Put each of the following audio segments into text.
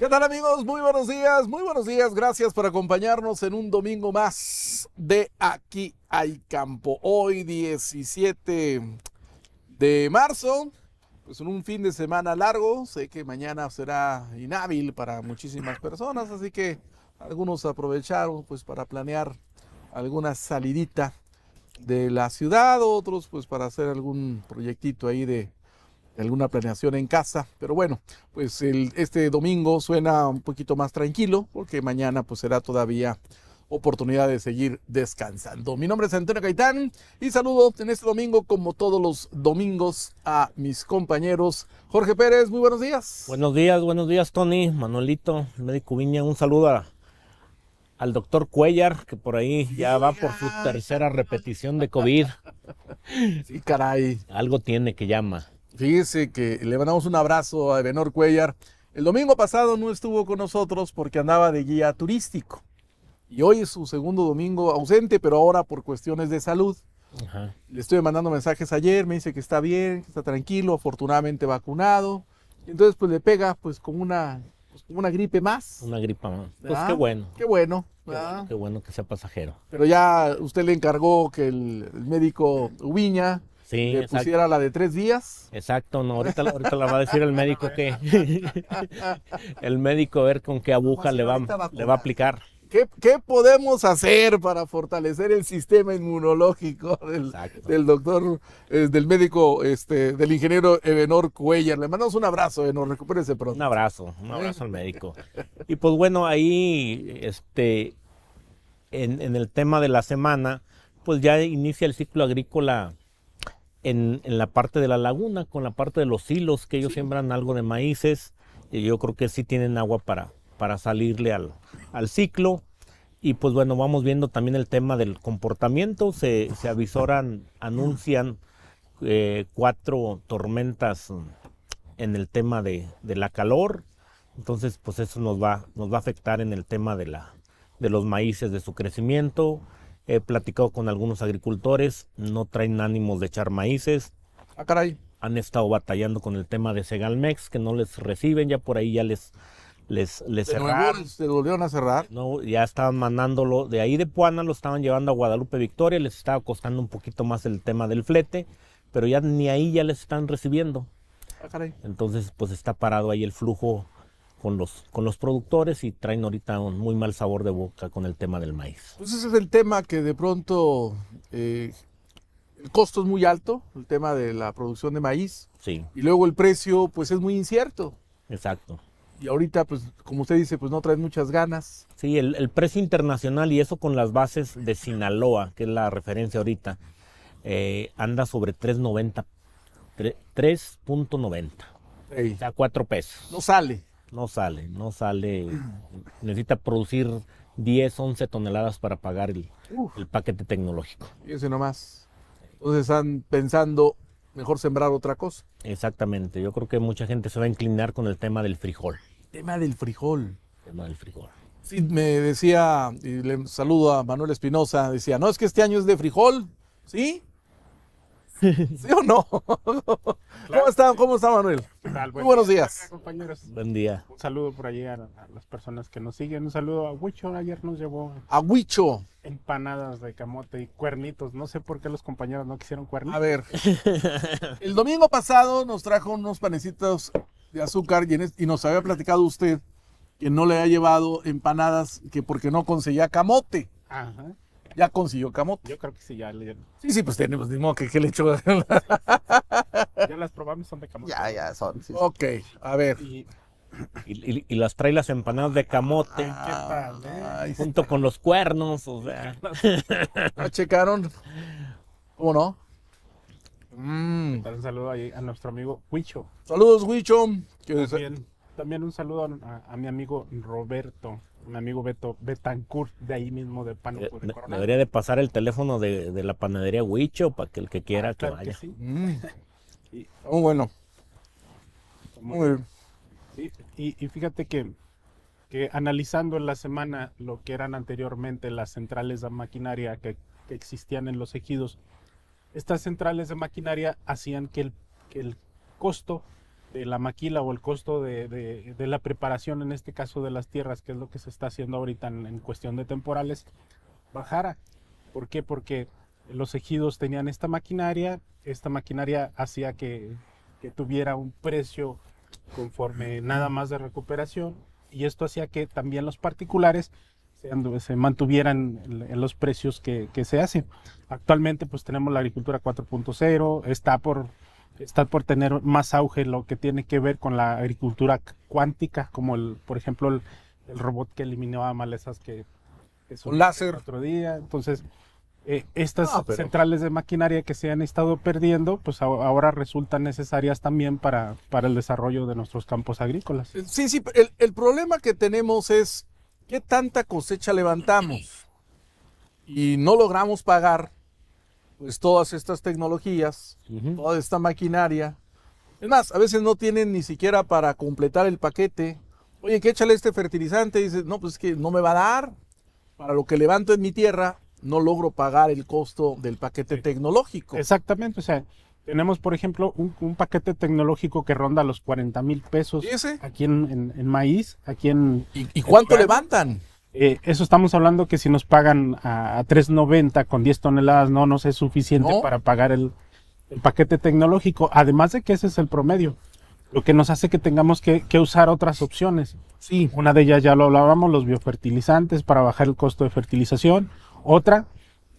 ¿Qué tal amigos? Muy buenos días, muy buenos días. Gracias por acompañarnos en un domingo más de Aquí al campo. Hoy 17 de marzo, pues en un fin de semana largo. Sé que mañana será inhábil para muchísimas personas, así que algunos aprovecharon pues para planear alguna salidita de la ciudad, otros pues para hacer algún proyectito ahí de alguna planeación en casa. Pero bueno, pues el, este domingo suena un poquito más tranquilo porque mañana pues será todavía oportunidad de seguir descansando. Mi nombre es Antonio Caitán y saludo en este domingo, como todos los domingos, a mis compañeros. Jorge Pérez, muy buenos días. Buenos días, buenos días, Tony, Manuelito, médico Viña. Un saludo al doctor Cuellar, que por ahí ya va por su tercera repetición de COVID. Sí, caray. Algo tiene que llamar. Fíjese que le mandamos un abrazo a Benor Cuellar. El domingo pasado no estuvo con nosotros porque andaba de guía turístico. Y hoy es su segundo domingo ausente, pero ahora por cuestiones de salud. Le estoy mandando mensajes ayer, me dice que está bien, que está tranquilo, afortunadamente vacunado. Entonces, pues le pega pues con una, pues, una gripe más. Una gripe más. Pues ¿Ah? qué bueno. Qué bueno. Qué, bueno que sea pasajero. Pero ya usted le encargó que el, el médico Ubiña Sí, le pusiera la de tres días. Exacto, no, ahorita, la va a decir el médico que el médico a ver con qué aguja le va, le va a aplicar. ¿Qué, podemos hacer para fortalecer el sistema inmunológico del, doctor, eh, del médico, este, del ingeniero Ebenor Cuellar? Le mandamos un abrazo, Ebenor, recupérese pronto. Un abrazo, un abrazo al eh. médico. Y pues bueno, ahí, este, en, en el tema de la semana, pues ya inicia el ciclo agrícola en, la parte de la laguna, con la parte de los hilos, que ellos siembran algo de maíces, y yo creo que sí tienen agua para, salirle al, ciclo. Y pues bueno, vamos viendo también el tema del comportamiento. Se, se avisoran, anuncian eh, cuatro tormentas en el tema de, la calor. Entonces, pues eso nos va, nos va a afectar en el tema de, de los maíces, de su crecimiento. He platicado con algunos agricultores, no traen ánimos de echar maíces. Ah, caray. Han estado batallando con el tema de Segalmex, que no les reciben, ya por ahí ya les, les, les cerraron. se volvieron a cerrar. No, ya estaban mandándolo de ahí de Puana, lo estaban llevando a Guadalupe Victoria, les estaba costando un poquito más el tema del flete, pero ya ni ahí ya les están recibiendo. Ah, caray. Entonces, pues está parado ahí el flujo con los, con los productores y traen ahorita un muy mal sabor de boca con el tema del maíz. Pues ese es el tema que de pronto eh, el costo es muy alto, el tema de la producción de maíz. Sí. Y luego el precio pues es muy incierto. Exacto. Y ahorita, pues, como usted dice, pues no traen muchas ganas. Sí, el, precio internacional y eso con las bases de Sinaloa, que es la referencia ahorita, eh, anda sobre 3.90. 3.90. O sea, 4 pesos. No sale. No sale, no sale. Necesita producir 10, 11 toneladas para pagar el, paquete tecnológico. Y ese nomás. Entonces están pensando mejor sembrar otra cosa. Exactamente. Yo creo que mucha gente se va a inclinar con el tema del frijol. Tema del frijol. Tema del frijol. Sí, me decía, y le saludo a Manuel Espinosa, decía, no, es que este año es de frijol, ¿sí? ¿Sí o no? ¿Cómo están? ¿Cómo está Manuel? Muy buenos días. Buen día. Un saludo por allí a, las personas que nos siguen. Un saludo a Huicho. Ayer nos llevó. A Huicho. Empanadas de camote y cuernitos. No sé por qué los compañeros no quisieron cuernitos. A ver. El domingo pasado nos trajo unos panecitos de azúcar y, y nos había platicado usted que no le ha llevado empanadas que porque no conseguía camote. Ajá. Ya consiguió camote. Yo creo que sí, ya le Sí, sí, pues tenemos, ni modo que, que le echó. ya las probamos, son de camote. Ya, ya, son. Sí, ok, a ver. Y... Y, las trae las empanadas de camote ah, ¿qué eh? junto con los cuernos, o sea. ¿No checaron? ¿Cómo no? Mm. Un saludo ahí a nuestro amigo Huicho. Saludos, Huicho. También, un saludo a mi amigo Roberto mi amigo Beto Betancourt, de ahí mismo de Pano. Eh, me debería de pasar el teléfono de, de la panadería Huicho para que el que quiera ah, que vaya. Muy mm. oh, bueno. Muy y, y, fíjate que, que analizando en la semana lo que eran anteriormente las centrales de maquinaria que, que existían en los ejidos, estas centrales de maquinaria hacían que el, que el costo de este, la maquila o el costo de, la preparación, en este caso de las tierras, que es lo que se está haciendo ahorita en, cuestión de temporales, bajara. ¿Por qué? Porque los ejidos tenían esta maquinaria, esta maquinaria hacía que, tuviera un precio conforme nada más de recuperación y esto hacía que también los particulares se, mantuvieran en los precios que, que, se hacen. Actualmente pues tenemos la agricultura 4.0, está por está por tener más auge lo que tiene que ver con la agricultura cuántica, como el, por ejemplo el, robot que eliminó a malezas que es un láser otro día. Entonces, eh, estas ah, centrales de maquinaria que se han estado perdiendo, pues ahora resultan necesarias también para, para el desarrollo de nuestros campos agrícolas. Eh, sí, sí, el, el problema que tenemos es qué tanta cosecha levantamos y no logramos pagar pues todas estas tecnologías, toda esta maquinaria. Es más, a veces no tienen ni siquiera para completar el paquete. Oye, que échale este fertilizante. dice dices, no, pues es que no me va a dar. Para lo que levanto en mi tierra, no logro pagar el costo del paquete tecnológico. Exactamente, o sea, tenemos, por ejemplo, un, paquete tecnológico que ronda los 40 mil pesos ¿Y ese? aquí en, en, maíz, aquí en... ¿Y, cuánto levantan? Eh, eso estamos hablando que si nos pagan a, 3.90 con 10 toneladas, no nos es suficiente para pagar el, paquete tecnológico, además de que ese es el promedio, lo que nos hace que tengamos que, usar otras opciones. Sí, una de ellas ya lo hablábamos, los biofertilizantes para bajar el costo de fertilización. Otra,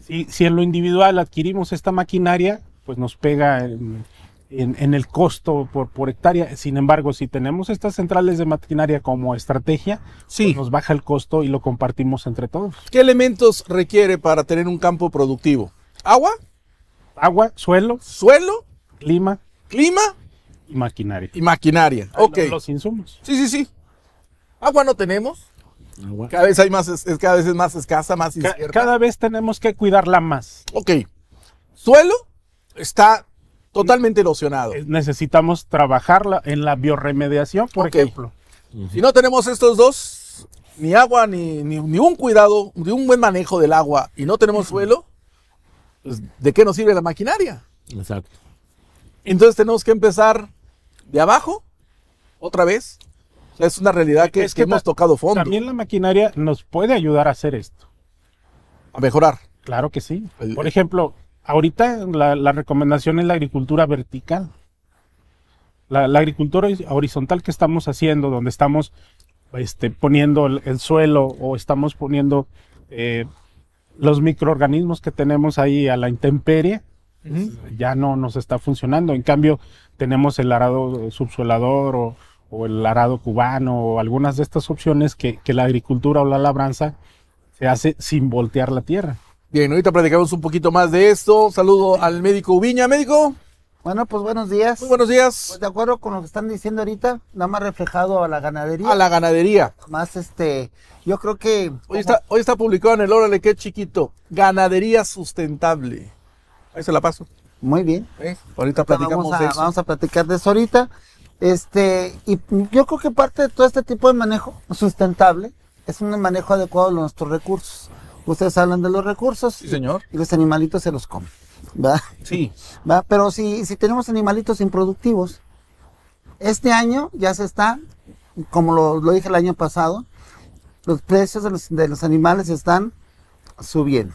si, si en lo individual adquirimos esta maquinaria, pues nos pega... el en, el costo por, hectárea. Sin embargo, si tenemos estas centrales de maquinaria como estrategia, pues sí. nos baja el costo y lo compartimos entre todos. ¿Qué elementos requiere para tener un campo productivo? ¿Agua? Agua, suelo. ¿Suelo? Clima. ¿Clima? Y maquinaria. Y maquinaria, Los, insumos. Sí, sí, sí. Agua no tenemos. Agua. Cada vez hay más, es, cada vez más escasa, más incierta. Cada, cada vez tenemos que cuidarla más. Ok. Suelo está Totalmente erosionado. Eh, necesitamos trabajarla en la bioremediación, por ejemplo. Si no tenemos estos dos, ni agua, ni, ni, un cuidado, ni un buen manejo del agua, y no tenemos suelo, pues, ¿de qué nos sirve la maquinaria? Exacto. Entonces tenemos que empezar de abajo, otra vez. es una realidad que, hemos tocado fondo. También la maquinaria nos puede ayudar a hacer esto. A mejorar. Claro que sí. Por eh, ejemplo, ahorita la, recomendación es la agricultura vertical. La, agricultura horizontal que estamos haciendo, donde estamos este, poniendo el, suelo o estamos poniendo eh, los microorganismos que tenemos ahí a la intemperie, ya no nos está funcionando. En cambio, tenemos el arado subsuelador o, o el arado cubano o algunas de estas opciones que la agricultura o la labranza se hace sin voltear la tierra. Bien, ahorita platicamos un poquito más de esto. Saludo al médico Ubiña. Médico. Bueno, pues buenos días. Muy buenos días. Pues, de acuerdo con lo que están diciendo ahorita, nada más reflejado a la ganadería. A la ganadería. Más este, yo creo que... Hoy está, hoy está publicado en el Órale, qué chiquito. Ganadería sustentable. Ahí se la paso. Muy bien. Ahorita, platicamos eso. Vamos a platicar de eso ahorita. Este, y yo creo que parte de todo este tipo de manejo sustentable es un manejo adecuado de nuestros recursos ustedes hablan de los recursos. señor. Y los animalitos se los comen. ¿Va? Sí. Pero si, si tenemos animalitos improductivos, este año ya se está, como lo, dije el año pasado, los precios de los, de los animales están subiendo.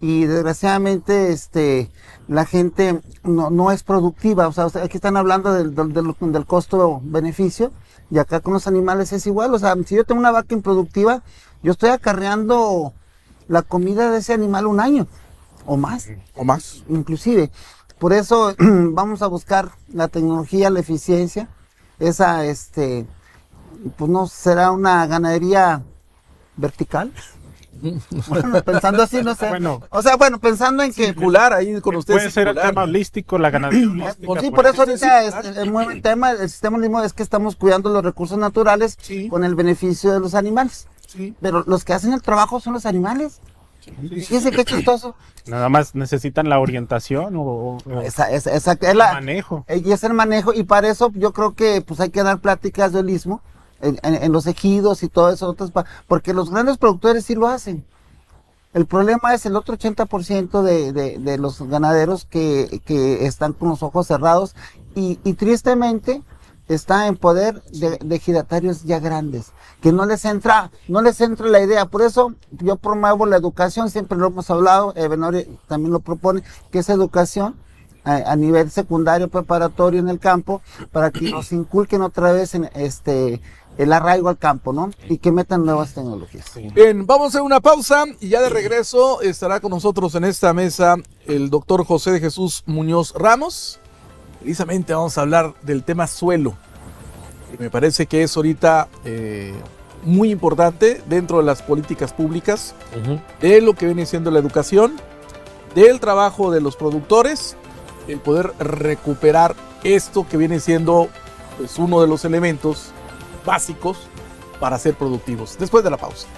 Y desgraciadamente, este, la gente no, es productiva. O sea, aquí están hablando del, del, del costo-beneficio. Y acá con los animales es igual. O sea, si yo tengo una vaca improductiva, yo estoy acarreando la comida de ese animal un año o más. O más. Inclusive. Por eso vamos a buscar la tecnología, la eficiencia. Esa, este, pues no será una ganadería vertical. Bueno, pensando así, no sé. o sea, bueno, pensando en que. Circular ahí con ustedes. Puede ser el tema holístico, la ganadería pues sí, pues. por eso ahorita es, el, tema, el sistema mismo es que estamos cuidando los recursos naturales con el beneficio de los animales. Pero los que hacen el trabajo son los animales. Fíjense qué chistoso. Nada más necesitan la orientación o, el manejo. Eh, y es el manejo, y para eso yo creo que pues hay que dar pláticas de holismo en, los ejidos y todo eso, porque los grandes productores sí lo hacen. El problema es el otro 80% de, de, de, los ganaderos que, están con los ojos cerrados y tristemente está en poder de, de giratarios ya grandes, que no les entra, no les entra la idea. Por eso yo promuevo la educación, siempre lo hemos hablado, Ebenori también lo propone, que esa educación eh, a, nivel secundario preparatorio en el campo para que nos inculquen otra vez en este el arraigo al campo, ¿no? Y que metan nuevas tecnologías. Bien, vamos a una pausa y ya de regreso estará con nosotros en esta mesa el doctor José de Jesús Muñoz Ramos precisamente vamos a hablar del tema suelo. Me parece que es ahorita eh, muy importante dentro de las políticas públicas, de lo que viene siendo la educación, del trabajo de los productores, el poder recuperar esto que viene siendo pues, uno de los elementos básicos para ser productivos. Después de la pausa.